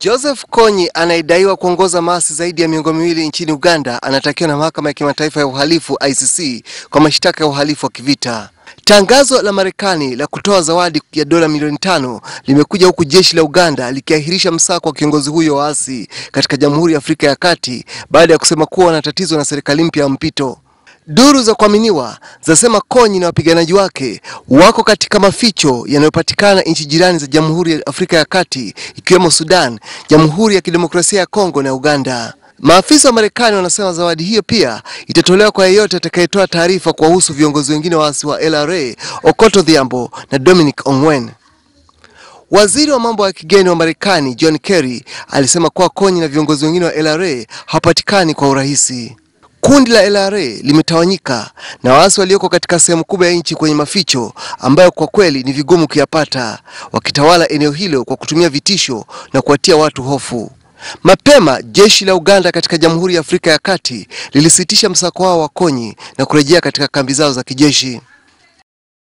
Joseph Kony anayedaiwa kuongoza maasi zaidi ya miongo miwili nchini Uganda anatakiwa na mahakama ya kimataifa ya uhalifu ICC kwa mashtaka ya uhalifu wa kivita. Tangazo la Marekani la kutoa zawadi ya dola milioni tano limekuja huku jeshi la Uganda likiahirisha msako wa kiongozi huyo waasi katika Jamhuri ya Afrika ya Kati baada ya kusema kuwa wanatatizwa na serikali mpya ya mpito. Duru za kuaminiwa zasema konyi na wapiganaji wake wako katika maficho yanayopatikana nchi jirani za Jamhuri ya Afrika ya Kati ikiwemo Sudan, Jamhuri ya Kidemokrasia ya Kongo na Uganda. Maafisa wa Marekani wanasema zawadi hiyo pia itatolewa kwa yeyote atakayetoa taarifa kuwahusu viongozi wengine waasi wa LRA, Okoto Dhiambo na Dominic Ongwen. Waziri wa mambo ya kigeni wa Marekani John Kerry alisema kuwa konyi na viongozi wengine wa LRA hawapatikani kwa urahisi. Kundi la LRA limetawanyika na waasi walioko katika sehemu kubwa ya nchi kwenye maficho ambayo kwa kweli ni vigumu kuyapata, wakitawala eneo hilo kwa kutumia vitisho na kuwatia watu hofu. Mapema jeshi la Uganda katika Jamhuri ya Afrika ya Kati lilisitisha msako wao wa Konyi na kurejea katika kambi zao za kijeshi.